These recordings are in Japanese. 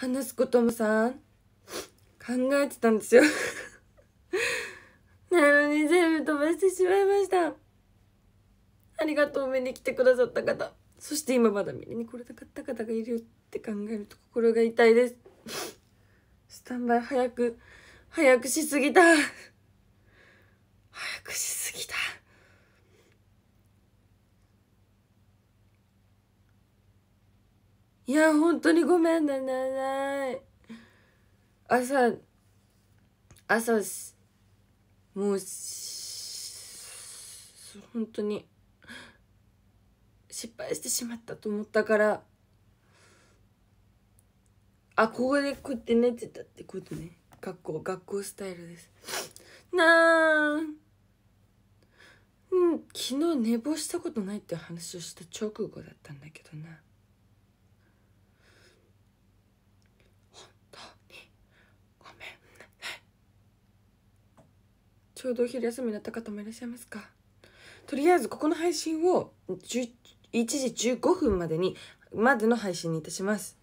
話すこともさ、考えてたんですよなのに全部飛ばしてしまいました。ありがとう、見に来てくださった方。そして今まだ見に来れなかった方がいるって考えると心が痛いです。スタンバイ早く、早くしすぎた。早くしすぎた。いや本当にごめんねねね朝朝もう本当に失敗してしまったと思ったからあここでこうやって寝てたってことね学校学校スタイルですなあうん昨日寝坊したことないって話をした直後だったんだけどなちょうどお昼休みになった方もいらっしゃいますかとりあえずここの配信を1時15分までにまでの配信にいたします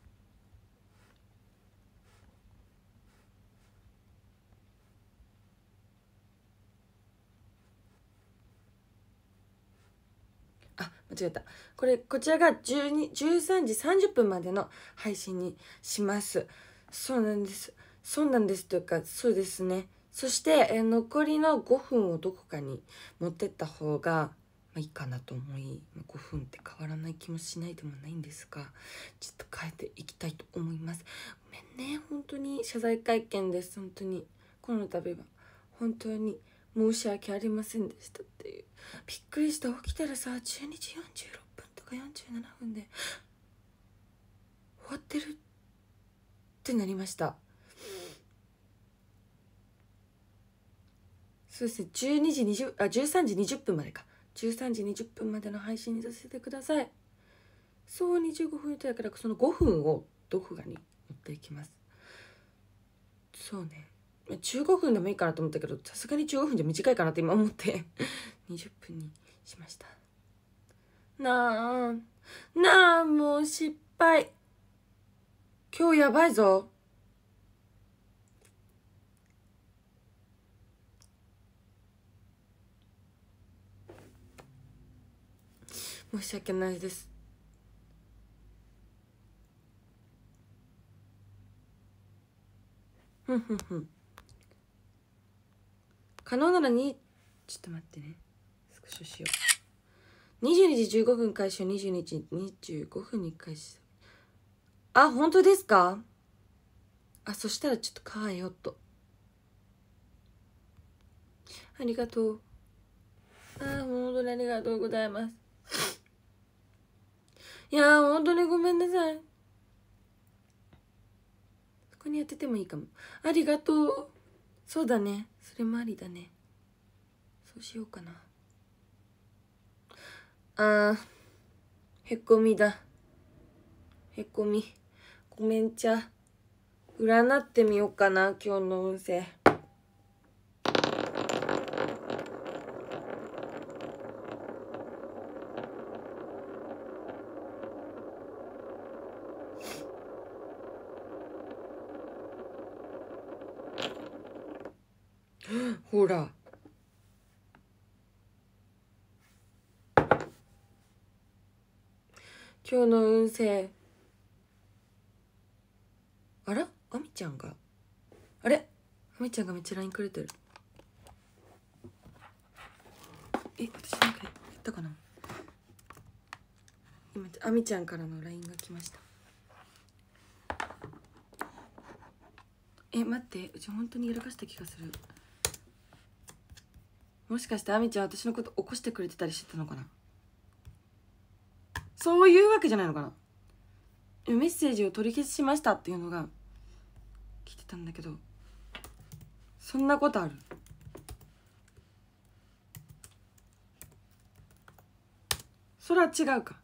あ間違えたこれこちらが12 13時30分までの配信にしますそうなんですそうなんですというかそうですねそして、え残りの5分をどこかに持ってった方が、まあ、いいかなと思い、ま5分って変わらない気もしないでもないんですがちょっと変えていきたいと思いますごめんね本当に謝罪会見です本当にこの度は本当に申し訳ありませんでしたっていうびっくりした起きたらさ12時46分とか47分で終わってるってなりましたそうですね12時20あ13時20分までか13時20分までの配信にさせてくださいそう25分いただけその5分をドフガに持っていきますそうね15分でもいいかなと思ったけどさすがに15分じゃ短いかなって今思って20 分にしましたなあなあもう失敗今日やばいぞ申し訳ないですふんふんふん可能ならにちょっと待ってねスクショしよう22時15分開始を22時25分に開始あ本当ですかあそしたらちょっと変えよっとありがとうああ本当にありがとうございますいやー、本当にごめんなさい。そこに当ててもいいかも。ありがとう。そうだね。それもありだね。そうしようかな。あー、へこみだ。へこみ。ごめんちゃ。占ってみようかな、今日の運勢。ほら今日の運勢あらあみちゃんがあれあみちゃんがめっちゃ LINE くれてるえ私なんかやったかな今あみちゃんからの LINE が来ましたえ待ってうち本当にやらかした気がするもしかしてあみちゃん私のこと起こしてくれてたりしてたのかなそういうわけじゃないのかなメッセージを取り消しましたっていうのが来てたんだけどそんなことあるそれは違うか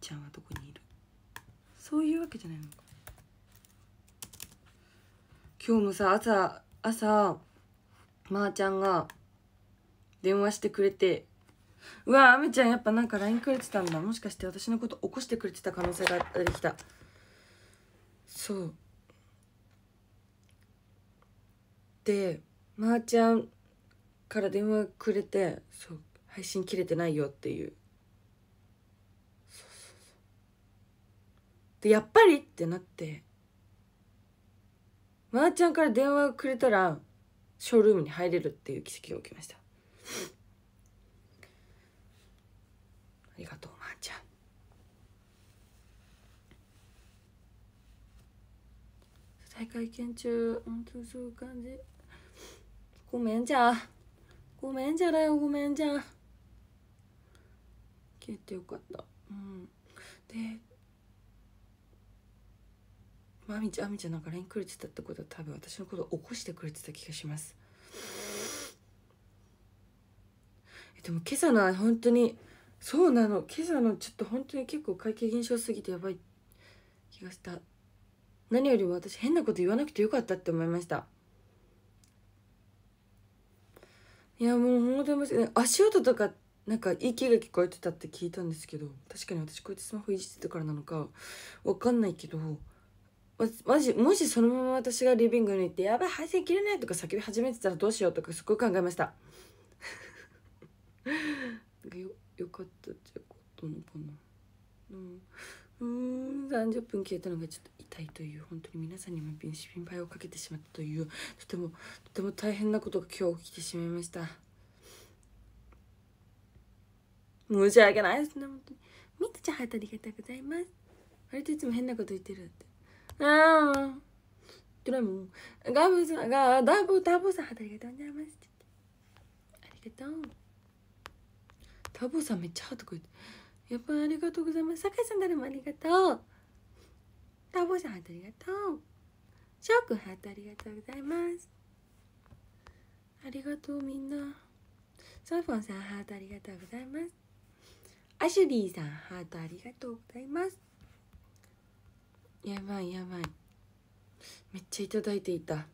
ちゃんはどこにいるそういうわけじゃないのか今日もさ朝朝まー、あ、ちゃんが電話してくれてうわあめちゃんやっぱなんか LINE くれてたんだもしかして私のこと起こしてくれてた可能性が出てきたそうでまー、あ、ちゃんから電話くれてそう配信切れてないよっていうでやっぱりってなってまー、あ、ちゃんから電話くれたらショールームに入れるっていう奇跡が起きましたありがとうまー、あ、ちゃん大会見中本当そういう感じごめんじゃごめんじゃだよごめんじゃ消えてよかったうんでまあ、みちゃんあみちゃんなんか LINE くれてたってことは多分私のことを起こしてくれてた気がしますでも今朝の本当にそうなの今朝のちょっと本当に結構会計現象すぎてやばい気がした何よりも私変なこと言わなくてよかったって思いましたいやもう本当に、足音とかなんか息が聞こえてたって聞いたんですけど確かに私こうやってスマホいじってたからなのかわかんないけどマジもしそのまま私がリビングに行って「やばい配線切れない」とか叫び始めてたらどうしようとかすごい考えましたよよかったってことなのかなうん30分消えたのがちょっと痛いという本当に皆さんにも心配をかけてしまったというとてもとても大変なことが今日起きてしまいました申し訳ないですね本当にみーたちゃんはいありがとうございます割といつも変なこと言ってるってあドラムガブさんがダボダさんありがとうございますありがとうダボさんめっちゃハートくれてやっぱりありがとうございます酒井さん誰もありがとうダさんありがとうハートありがとうございますありがとうみんなサフォンさんハートありがとうございますアシュリーさんハートありがとうございますやばいやばいめっちゃいただいていたあ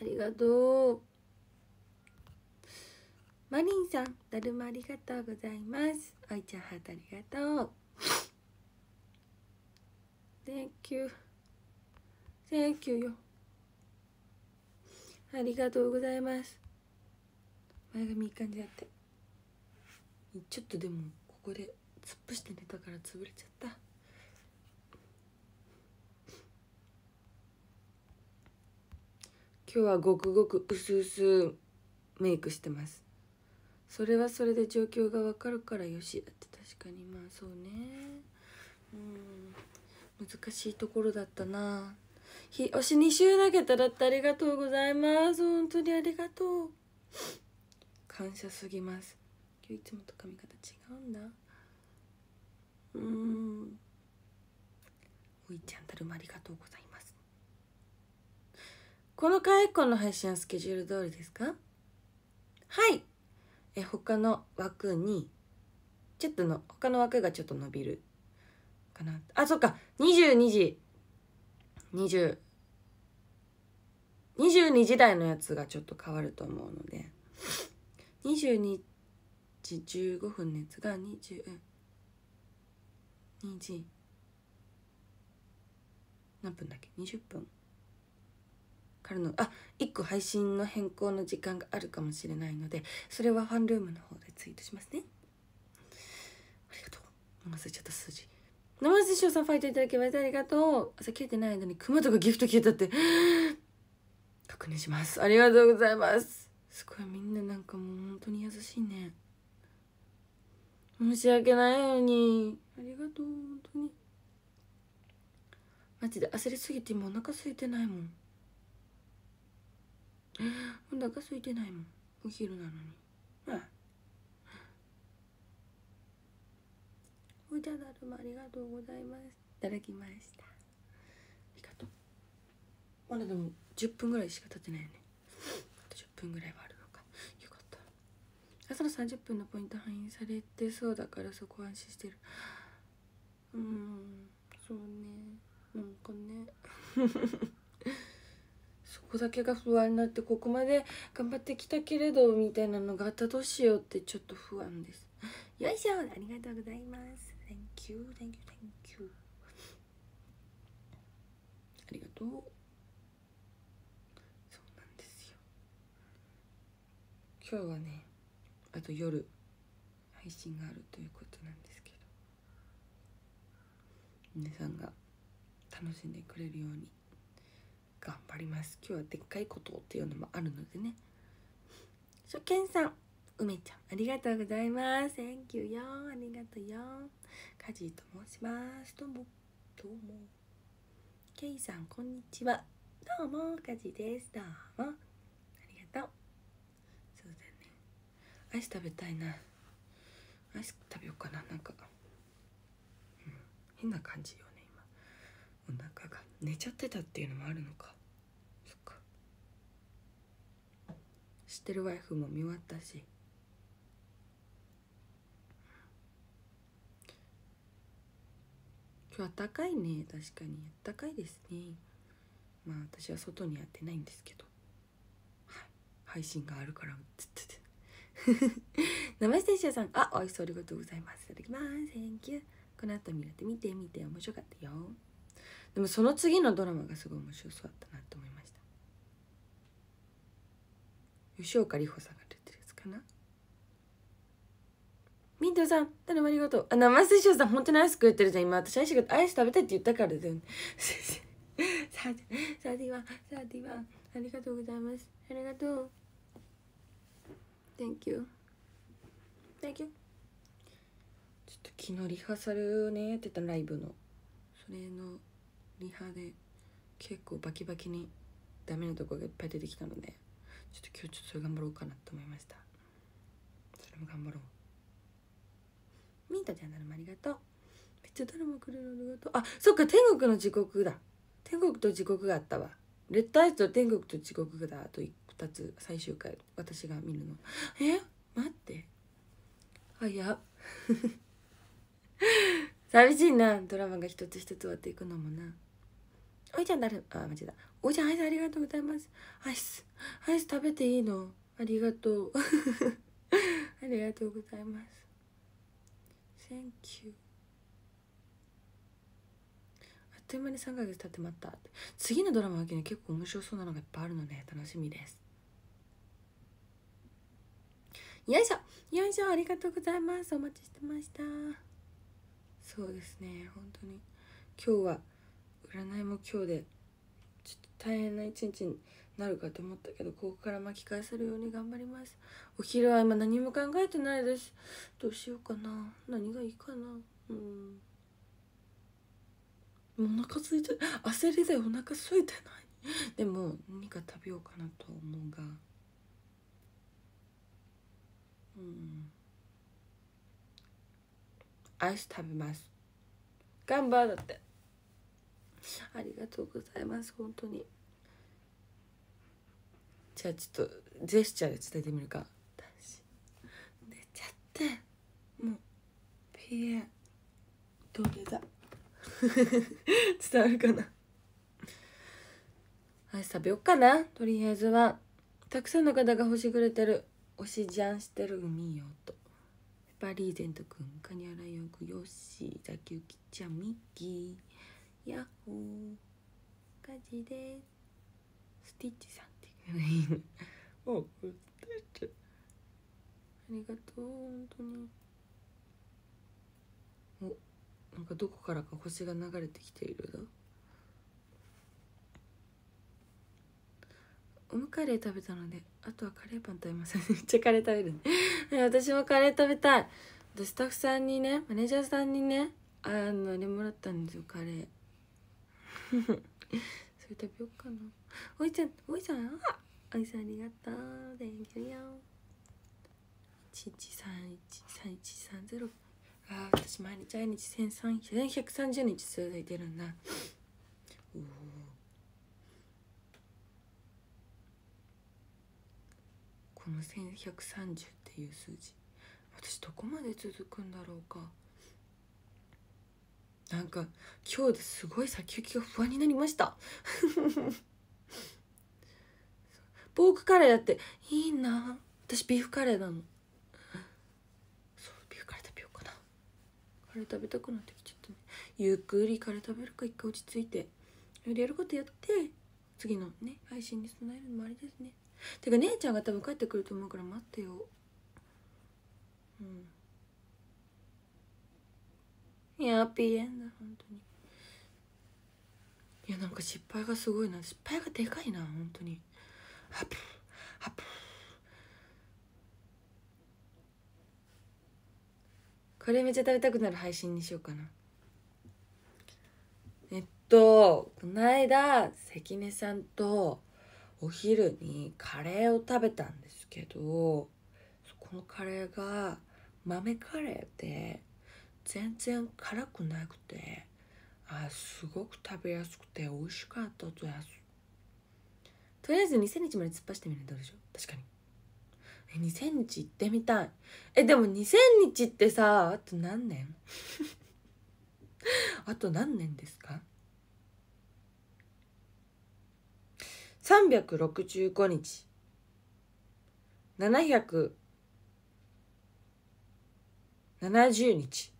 りがとうマリンさんだるまありがとうございますおいちゃんハートありがとう Thank you Thank you よありがとうございます前髪いい感じだってちょっとでもここで突っ伏して寝たから潰れちゃった今日はごくごく薄々メイクしてますそれはそれで状況がわかるからよしだって確かにまあそうねうん難しいところだったな日推し2週投げただってありがとうございます本当にありがとう感謝すぎます今日いつもと髪型違うんだうんおいちゃんたるまありがとうございますこの回以降の配信はスケジュール通りですかはいえ他の枠にちょっとの他の枠がちょっと伸びるかなあそっか22時20 22時台のやつがちょっと変わると思うので22時15分のやつが22時何分だっけ20分からのあ1個配信の変更の時間があるかもしれないのでそれはファンルームの方でツイートしますねありがとう忘れちゃった数字生師匠さんファイトいただきましてありがとう朝消えてない間に熊とかギフト消えたって確認しますありがとうございますすごいみんななんかもう本当に優しいね申し訳ないのにありがとう本当にマジで焦りすぎてもお腹空いてないもんお腹空いてないもんお昼なのにうんお茶だるまありがとうございますいただきましたありがとうまだでも10分ぐらいしか経ってないよねあと10分ぐらいはあるのかよかった朝の30分のポイント反映されてそうだからそこ安心してるうんそうねなんかねお酒が不安になってここまで頑張ってきたけれどみたいなのがあったどうしようってちょっと不安です よいしょありがとうございます Thank you, thank you, thank you ありがとうそうなんですよ今日はねあと夜配信があるということなんですけど皆さんが楽しんでくれるように頑張ります今日はでっかいことっていうのもあるのでね初見さん梅ちゃんありがとうございます Thank you よありがとうよカジーと申しますどうもどうもケイさんこんにちはどうもカジですどうもありがとうそうだねアイス食べたいなアイス食べようかななんか、うん、変な感じよね今お腹が寝ちゃってたっていうのもあるのか知ってるワイフも見終わったし今日あっかいね確かにあかいですねまあ私は外にやってないんですけど、はい、配信があるからつつつ 生瀬社さんあおいしそうありがとうございますいただきます Thank you この後見らって見て見て面白かったよでもその次のドラマがすごい面白そうだったなと思います吉岡里帆さんが出てるやつかなミントさん頼むありがとうあ生瀬翔さん本当にアイス食ってるじゃん今私アイスアイス食べたいって言ったからだよね サーティワンサーティワンありがとうございますありがとう Thank you Thank you ちょっと昨日リハーサルをねやってたライブのそれのリハで結構バキバキにダメなとこがいっぱい出てきたので、ちょっと今日ちょっとそれ頑張ろうかなと思いましたそれも頑張ろうミントちゃんなるもありがとうめっちゃ誰も来れるありがとうあそっか天国の地獄だ天国と地獄があったわレッドアイスと天国と地獄だあと2つ最終回私が見るのえ待ってあいや寂しいなドラマが一つ一つ終わっていくのもなおいちゃん誰あ、間違えた。おいちゃんアイスありがとうございます。アイス、アイス食べていいのありがとう。ありがとうございます。Thank you. あっという間に3ヶ月経ってまった。次のドラマは結構面白そうなのがいっぱいあるので楽しみです。よいしょよいしょありがとうございます。お待ちしてました。そうですね、本当に。今日は占いも今日でちょっと大変な一日になるかと思ったけどここから巻き返せるように頑張りますお昼は今何も考えてないですどうしようかな何がいいかなうんお腹空いて焦りでお腹空いてないでも何か食べようかなと思うがうんアイス食べます頑張るってありがとうございます本当にじゃあちょっとジェスチャーで伝えてみるか私寝ちゃってもう PA どれだ伝わるかなはい食べよっかなとりあえずはたくさんの方が欲しくれてる推しジャンしてる海よとパリーゼントくんカニアライオンくヨッシーザキウキちゃんミッキーヤッホー火事ですスティッチさんっていうおスティッチありがとう本当におなんかどこからか星が流れてきているだオムカレー食べたのであとはカレーパン食べます めっちゃカレー食べる、私もカレー食べたいスタッフさんにねマネージャーさんにねあのあれもらったんですよカレー それ食べようかなおいちゃんおいちゃんおいさんありがとう Thank 一 o u 1 1 3 1 3 1 3あ私毎日毎日千1百三十日続いてるんだおおこの千百三十っていう数字私どこまで続くんだろうかなんか今日ですごい先行きが不安になりました ポークカレーだっていいな私ビーフカレーなのそうビーフカレー食べようかなカレー食べたくなってきちゃったねゆっくりカレー食べるか一回落ち着いてやることやって次のね配信に備えるのもありですねてか姉ちゃんが多分帰ってくると思うから待ってようんいやピエンだ本当にいやなんか失敗がすごいな失敗がでかいな本当にハプハプこれめっちゃ食べたくなる配信にしようかなえっとこの間関根さんとお昼にカレーを食べたんですけどこのカレーが豆カレーで全然辛くなくてあすごく食べやすくて美味しかったやすとりあえず2000日まで突っ走ってみるどうでしょう確かにえ2000日行ってみたいえでも2000日ってさあと何年 あと何年ですか365日770日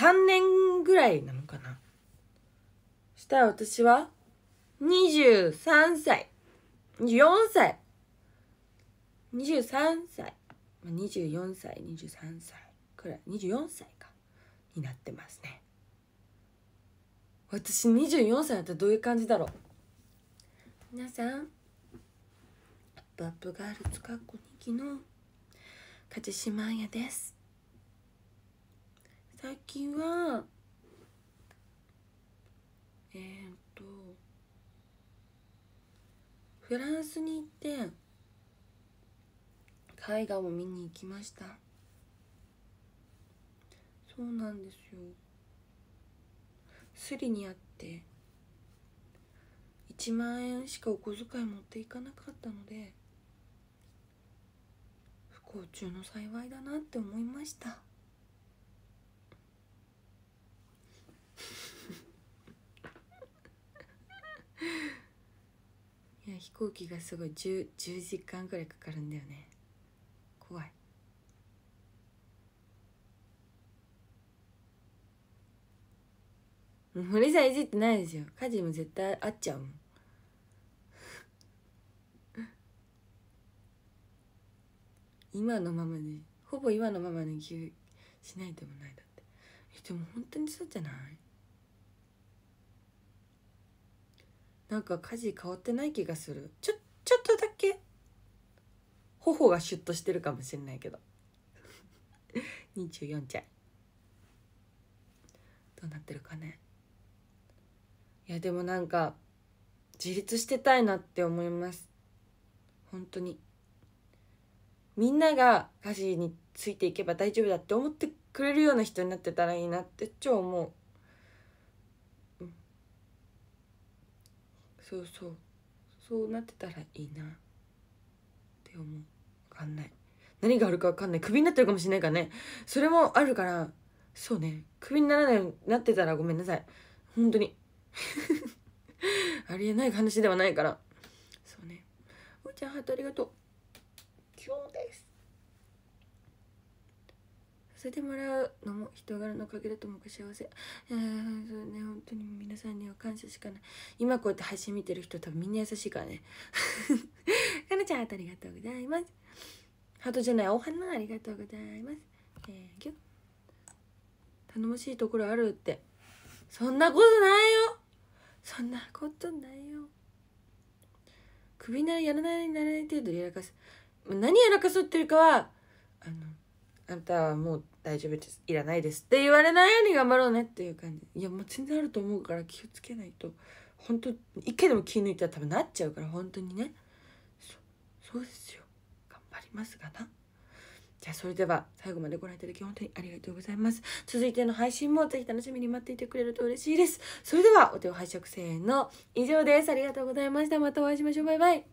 3年ぐらいなのかなしたら私は23歳24歳23歳24歳23歳くらい24歳かになってますね私24歳だったらどういう感じだろう皆さんアップアップガールズかっこ2期の梶島彩です最近はえー、っとフランスに行って絵画を見に行きましたそうなんですよスリにあって1万円しかお小遣い持っていかなかったので不幸中の幸いだなって思いました いや飛行機がすごい 10, 10時間ぐらいかかるんだよね怖いう俺さえいじってないですよ家事も絶対あっちゃうもん今のままでほぼ今のままにしないでもないだってえでも本当にそうじゃないなんか家事変わってない気がするちょちょっとだけ頬がシュッとしてるかもしれないけど24ちゃんどうなってるかねいやでもなんか自立してたいなって思います本当にみんなが家事についていけば大丈夫だって思ってくれるような人になってたらいいなって超思うそうそうそうなってたらいいなって思う分かんない何があるか分かんないクビになってるかもしれないからねそれもあるからそうねクビにならないようになってたらごめんなさい本当に ありえない話ではないからそうねおーちゃんハートありがとう今日ですさせてもらうのも人柄のおかげだと思うか幸せえー、そうね本当に皆さんには感謝しかない今こうやって配信見てる人多分みんな優しいからね かなちゃんありがとうございますハートじゃないお花ありがとうございますえー、頼もしいところあるってそんなことないよそんなことないよ首ならやらないならない程度やらかす何やらかすっていうかはあのあんたはもう大丈夫ですいらないですって言われないように頑張ろうねっていう感じいやもう全然あると思うから気をつけないと本当一回でも気抜いたら多分なっちゃうから本当にねそうですよ頑張りますがなじゃあそれでは最後までご覧いただき本当にありがとうございます続いての配信もぜひ楽しみに待っていてくれると嬉しいですそれではお手を拝借せーの以上ですありがとうございましたまたお会いしましょうバイバイ